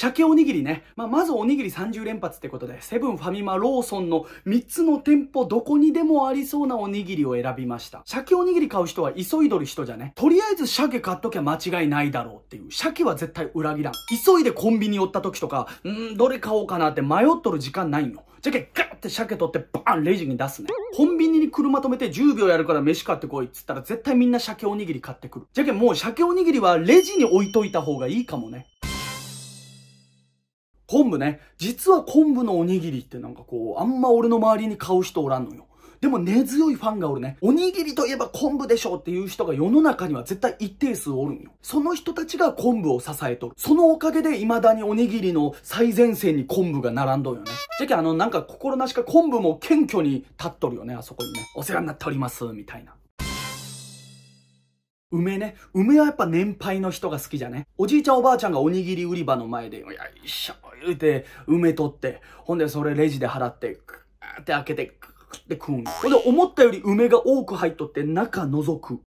鮭おにぎりね。まあ、まずおにぎり30連発ってことで、セブン、ファミマ、ローソンの3つの店舗どこにでもありそうなおにぎりを選びました。鮭おにぎり買う人は急いどる人じゃね。とりあえず鮭買っときゃ間違いないだろうっていう。鮭は絶対裏切らん。急いでコンビニ寄った時とか、うん、どれ買おうかなって迷っとる時間ないんよ。じゃけガッって鮭取ってバーンレジに出すね。コンビニに車止めて10秒やるから飯買ってこいっつったら絶対みんな鮭おにぎり買ってくる。じゃけもう鮭おにぎりはレジに置いといた方がいいかもね。昆布ね。実は昆布のおにぎりってなんかこう、あんま俺の周りに買う人おらんのよ。でも根強いファンがおるね。おにぎりといえば昆布でしょっていう人が世の中には絶対一定数おるんよ。その人たちが昆布を支えとる。そのおかげで未だにおにぎりの最前線に昆布が並んどるよね。じゃけあの、なんか心なしか昆布も謙虚に立っとるよね、あそこにね。お世話になっております、みたいな。梅ね。梅はやっぱ年配の人が好きじゃね。おじいちゃんおばあちゃんがおにぎり売り場の前で、よいしょ、言うて、梅取って、ほんでそれレジで払って、くーって開けて、くーって食うん。ほんで思ったより梅が多く入っとって中覗く。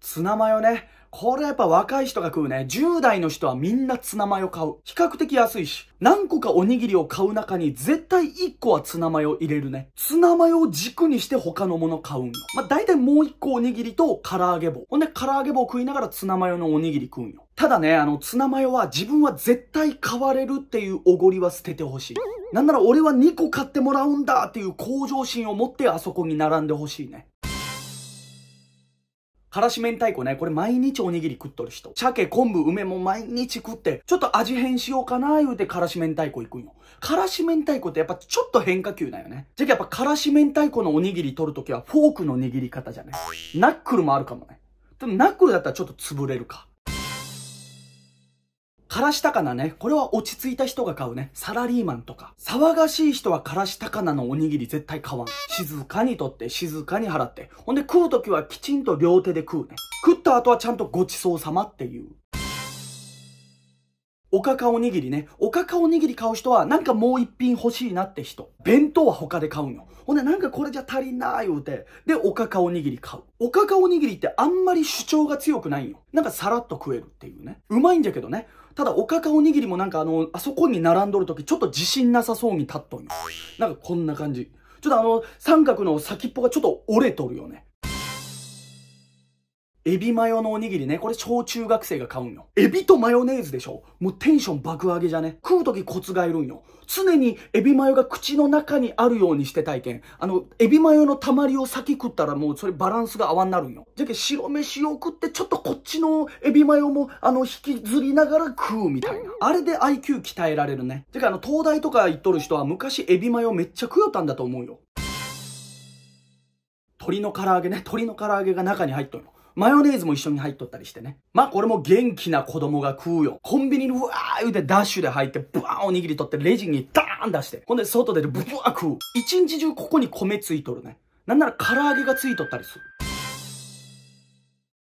ツナマヨね。これやっぱ若い人が食うね。10代の人はみんなツナマヨ買う。比較的安いし。何個かおにぎりを買う中に絶対1個はツナマヨ入れるね。ツナマヨを軸にして他のもの買うんよ。まあ、大体もう1個おにぎりと唐揚げ棒。ほんで唐揚げ棒食いながらツナマヨのおにぎり食うんよ。ただね、あの、ツナマヨは自分は絶対買われるっていうおごりは捨ててほしい。なんなら俺は2個買ってもらうんだっていう向上心を持ってあそこに並んでほしいね。からし明太子ね、これ毎日おにぎり食っとる人。鮭、昆布、梅も毎日食って、ちょっと味変しようかな言うてからし明太子行くんよ。からし明太子ってやっぱちょっと変化球だよね。じゃあやっぱからし明太子のおにぎり取るときはフォークの握り方じゃね。ナックルもあるかもね。でもナックルだったらちょっと潰れるか。からしたかなね。これは落ち着いた人が買うね。サラリーマンとか。騒がしい人はからしたかなのおにぎり絶対買わん。静かにとって、静かに払って。ほんで食う時はきちんと両手で食うね。食った後はちゃんとごちそうさまっていう。おかかおにぎりね。おかかおにぎり買う人は、なんかもう一品欲しいなって人。弁当は他で買うんよ。ほんで、なんかこれじゃ足りんなー言うて。で、おかかおにぎり買う。おかかおにぎりってあんまり主張が強くないんよ。なんかさらっと食えるっていうね。うまいんじゃけどね。ただ、おかかおにぎりもなんかあの、あそこに並んどるとき、ちょっと自信なさそうに立っとんよ。なんかこんな感じ。ちょっとあの、三角の先っぽがちょっと折れとるよね。エビマヨのおにぎりね。これ小中学生が買うんよ。エビとマヨネーズでしょもうテンション爆上げじゃね食うときコツがいるんよ。常にエビマヨが口の中にあるようにして体験。あの、エビマヨの溜まりを先食ったらもうそれバランスが泡になるんよ。じゃけ白飯を食ってちょっとこっちのエビマヨもあの引きずりながら食うみたいな。あれで IQ 鍛えられるね。てかあの、東大とか行っとる人は昔エビマヨめっちゃ食うたんだと思うよ。鶏の唐揚げね。鶏の唐揚げが中に入っとるの。マヨネーズも一緒に入っとったりしてね。まあ、これも元気な子供が食うよ。コンビニにうわー言うてダッシュで入って、ブワーンおにぎり取ってレジにダーン出して。ほんで、外出てブワー食う。一日中ここに米ついとるね。なんなら唐揚げがついとったりする。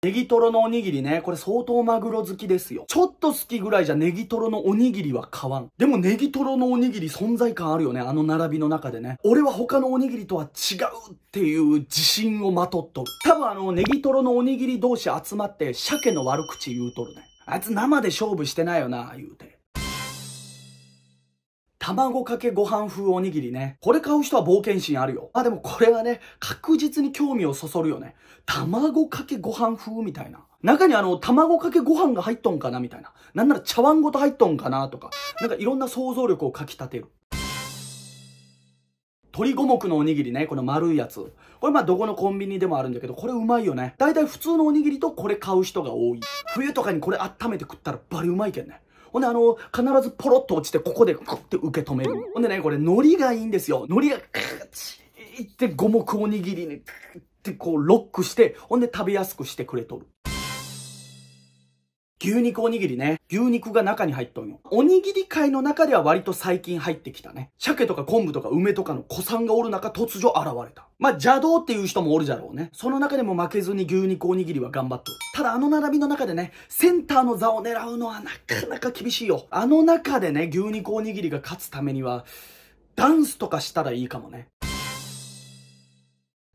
ネギトロのおにぎりね、これ相当マグロ好きですよ。ちょっと好きぐらいじゃネギトロのおにぎりは買わん。でもネギトロのおにぎり存在感あるよね、あの並びの中でね。俺は他のおにぎりとは違うっていう自信をまとっとる。多分あの、ネギトロのおにぎり同士集まって、鮭の悪口言うとるね。あいつ生で勝負してないよな、言うて。卵かけご飯風おにぎりね。これ買う人は冒険心あるよ。まあでもこれはね、確実に興味をそそるよね。卵かけご飯風みたいな。中にあの、卵かけご飯が入っとんかなみたいな。なんなら茶碗ごと入っとんかなとか。なんかいろんな想像力をかき立てる。鶏五目のおにぎりね、この丸いやつ。これまあどこのコンビニでもあるんだけど、これうまいよね。だいたい普通のおにぎりとこれ買う人が多い。冬とかにこれ温めて食ったらバリうまいけんね。ほんであの、必ずポロッと落ちて、ここでクッて受け止める。ほんでね、これ、海苔がいいんですよ。海苔がクッーって五目おにぎりに、ってこうロックして、ほんで食べやすくしてくれとる。牛肉おにぎりね。牛肉が中に入っとんよ。おにぎり界の中では割と最近入ってきたね。鮭とか昆布とか梅とかの子さんがおる中突如現れた。まあ、邪道っていう人もおるじゃろうね。その中でも負けずに牛肉おにぎりは頑張っとる。ただあの並びの中でね、センターの座を狙うのはなかなか厳しいよ。あの中でね、牛肉おにぎりが勝つためには、ダンスとかしたらいいかもね。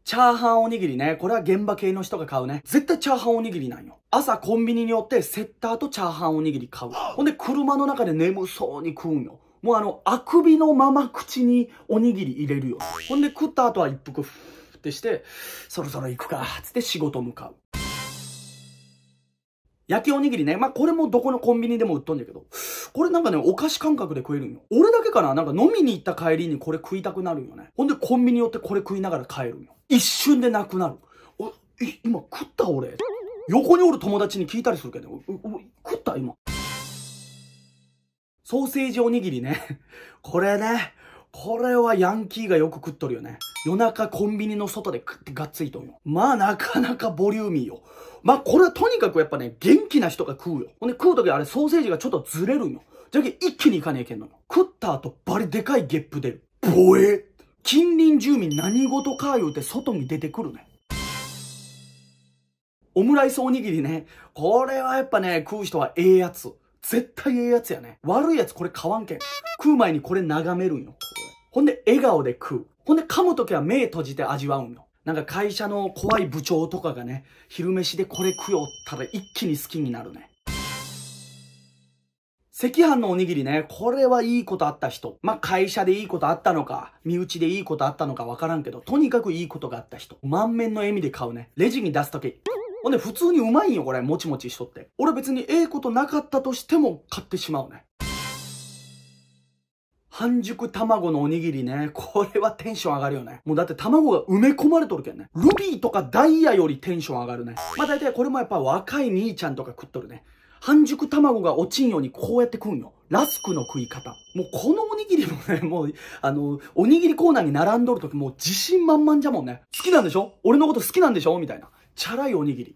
チャーハンおにぎりね。これは現場系の人が買うね。絶対チャーハンおにぎりなんよ。朝コンビニによってセッターとチャーハンおにぎり買う。ほんで車の中で眠そうに食うんよ。もうあの、あくびのまま口におにぎり入れるよ。ほんで食った後は一服ふーってして、そろそろ行くか、つって仕事向かう。焼きおにぎりね。まあ、これもどこのコンビニでも売っとんだけど。これなんかね、お菓子感覚で食えるんよ。俺だけかななんか飲みに行った帰りにこれ食いたくなるんよね。ほんでコンビニ寄ってこれ食いながら帰るんよ。一瞬でなくなる。お、え、今食った俺。横におる友達に聞いたりするけど、お、食った今。ソーセージおにぎりね。これね。これはヤンキーがよく食っとるよね。夜中コンビニの外で食ってがっついとんよ。まあなかなかボリューミーよ。まあ、これはとにかくやっぱね、元気な人が食うよ。ほんで食うときあれソーセージがちょっとずれるんよ。じゃけ一気にいかねえけんのよ。食った後バリでかいゲップ出る。ボエ近隣住民何事か言うて外に出てくるね。オムライスおにぎりね。これはやっぱね、食う人はええやつ。絶対ええやつやね。悪いやつこれ買わんけん。食う前にこれ眺めるんよ。ほんで笑顔で食う。ほんで噛むときは目閉じて味わうんよ。なんか会社の怖い部長とかがね、昼飯でこれ食よったら一気に好きになるね。赤飯のおにぎりね、これはいいことあった人。まあ、会社でいいことあったのか、身内でいいことあったのかわからんけど、とにかくいいことがあった人。満面の笑みで買うね。レジに出すとき。ほんで、普通にうまいんよ、これ。もちもちしとって。俺別にええことなかったとしても買ってしまうね。半熟卵のおにぎりね。これはテンション上がるよね。もうだって卵が埋め込まれとるけんね。ルビーとかダイヤよりテンション上がるね。まあ大体これもやっぱ若い兄ちゃんとか食っとるね。半熟卵が落ちんようにこうやって食うんよ。ラスクの食い方。もうこのおにぎりもね、もう、あの、おにぎりコーナーに並んどる時もう自信満々じゃもんね。好きなんでしょ俺のこと好きなんでしょみたいな。チャラいおにぎり。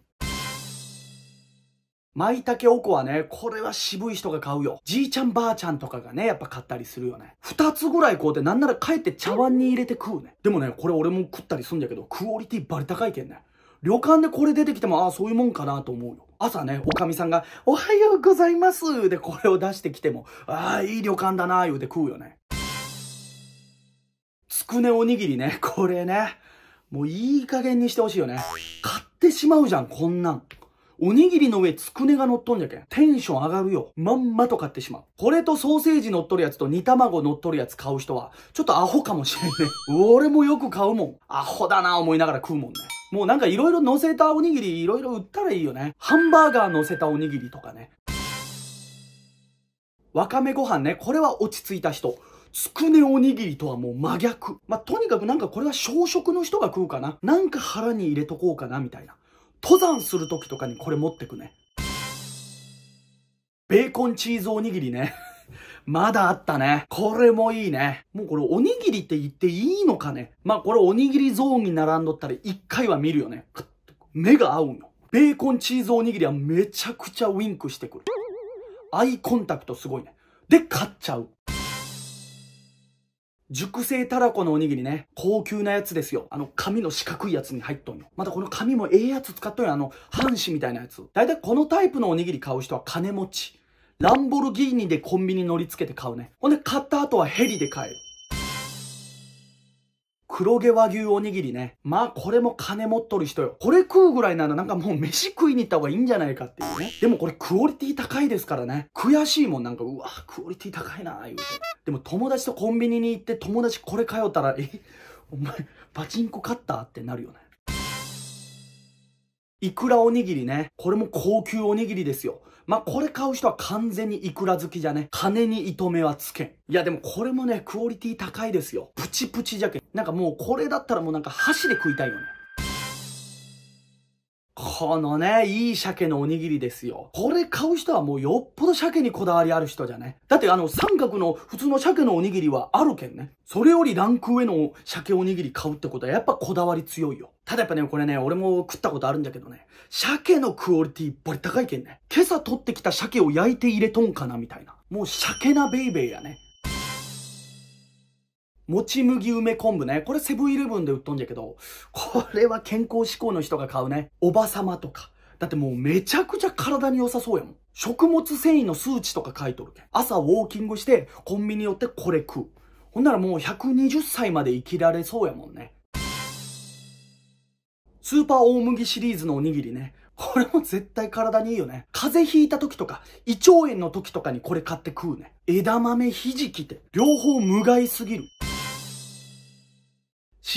舞茸おこはね、これは渋い人が買うよ。じいちゃんばあちゃんとかがね、やっぱ買ったりするよね。二つぐらい買うて、なんなら帰って茶碗に入れて食うね。でもね、これ俺も食ったりすんだけど、クオリティバリ高いけんね。旅館でこれ出てきても、ああ、そういうもんかなと思うよ。朝ね、おかみさんが、おはようございますでこれを出してきても、ああ、いい旅館だなー言うて食うよね。つくねおにぎりね、これね。もういい加減にしてほしいよね。買ってしまうじゃん、こんなん。おにぎりの上つくねが乗っとんじゃけん。テンション上がるよ。まんまと買ってしまう。これとソーセージ乗っとるやつと煮卵乗っとるやつ買う人は、ちょっとアホかもしれんね。俺もよく買うもん。アホだな思いながら食うもんね。もうなんか色々乗せたおにぎり色々売ったらいいよね。ハンバーガー乗せたおにぎりとかね。わかめご飯ね。これは落ち着いた人。つくねおにぎりとはもう真逆。まあ、とにかくなんかこれは小食の人が食うかな。なんか腹に入れとこうかな、みたいな。登山する時とかにこれ持ってくね。ベーコンチーズおにぎりね。まだあったね。これもいいね。もうこれおにぎりって言っていいのかね。まあこれおにぎりゾーンに並んどったら一回は見るよね。目が合うの。ベーコンチーズおにぎりはめちゃくちゃウィンクしてくる。アイコンタクトすごいね。で、買っちゃう。熟成たらこのおにぎりね。高級なやつですよ。あの、紙の四角いやつに入っとんよ。またこの紙もええやつ使っとんよ。あの、半紙みたいなやつ。だいたいこのタイプのおにぎり買う人は金持ち。ランボルギーニでコンビニ乗り付けて買うね。ほんで、買った後はヘリで買える。黒毛和牛おにぎりね。まあ、これも金持っとる人よ。これ食うぐらいならなんかもう飯食いに行った方がいいんじゃないかっていうね。でもこれクオリティ高いですからね。悔しいもんなんか、うわ、クオリティ高いな言うて。でも友達とコンビニに行って友達これ通ったら、え、お前、パチンコ買ったってなるよね。イクラおにぎりね。これも高級おにぎりですよ。まあ、これ買う人は完全にイクラ好きじゃね。金に糸目はつけん。いや、でもこれもね、クオリティ高いですよ。プチプチじゃけん。なんかもうこれだったらもうなんか箸で食いたいよね。このね、いい鮭のおにぎりですよ。これ買う人はもうよっぽど鮭にこだわりある人じゃね。だってあの三角の普通の鮭のおにぎりはあるけんね。それよりランク上の鮭おにぎり買うってことはやっぱこだわり強いよ。ただやっぱね、これね、俺も食ったことあるんだけどね、鮭のクオリティバリ高いけんね。今朝取ってきた鮭を焼いて入れとんかなみたいな。もう鮭なベイベーやね。もち麦梅昆布ね。これセブンイレブンで売っとんじゃけど、これは健康志向の人が買うね。おばさまとか。だってもうめちゃくちゃ体に良さそうやもん。食物繊維の数値とか書いとるけん。朝ウォーキングしてコンビニ寄ってこれ食う。ほんならもう120歳まで生きられそうやもんね。スーパー大麦シリーズのおにぎりね。これも絶対体にいいよね。風邪ひいた時とか、胃腸炎の時とかにこれ買って食うね。枝豆ひじきって、両方無害すぎる。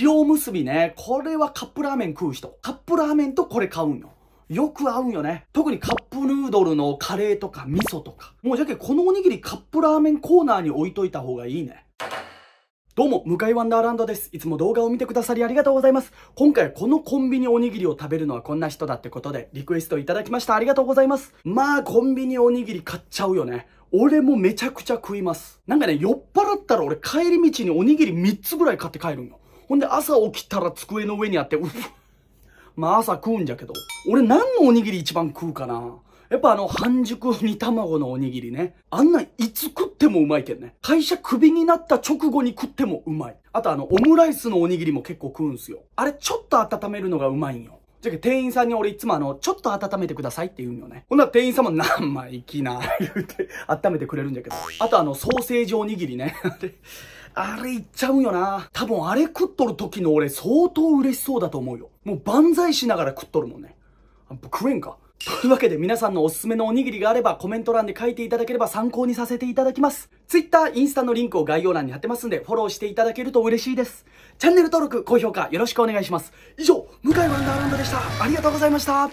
塩むすびね、これはカップラーメン食う人。カップラーメンとこれ買うんよ。よく合うんよね。特にカップヌードルのカレーとか味噌とか。もうじゃけこのおにぎりカップラーメンコーナーに置いといた方がいいね。どうも、向井ワンダーランドです。いつも動画を見てくださりありがとうございます。今回このコンビニおにぎりを食べるのはこんな人だってことで、リクエストいただきました。ありがとうございます。まあ、コンビニおにぎり買っちゃうよね。俺もめちゃくちゃ食います。なんかね、酔っ払ったら俺帰り道におにぎり3つぐらい買って帰るんよ。ほんで朝起きたら机の上にあって、うまあ朝食うんじゃけど。俺何のおにぎり一番食うかなやっぱあの半熟煮卵のおにぎりね。あんないつ食ってもうまいけんね。会社クビになった直後に食ってもうまい。あとあのオムライスのおにぎりも結構食うんすよ。あれちょっと温めるのがうまいんよ。じゃけ店員さんに俺いつもあの、ちょっと温めてくださいって言うんよね。ほんなら店員さんも枚いきな、言うて、温めてくれるんじゃけど。あとあの、ソーセージおにぎりね。あれいっちゃうよな。多分あれ食っとる時の俺相当嬉しそうだと思うよ。もう万歳しながら食っとるもんね。食えんか。というわけで皆さんのおすすめのおにぎりがあればコメント欄で書いていただければ参考にさせていただきます。Twitter、インスタのリンクを概要欄に貼ってますんでフォローしていただけると嬉しいです。チャンネル登録、高評価よろしくお願いします。以上、向井ワンダーランドでした。ありがとうございました。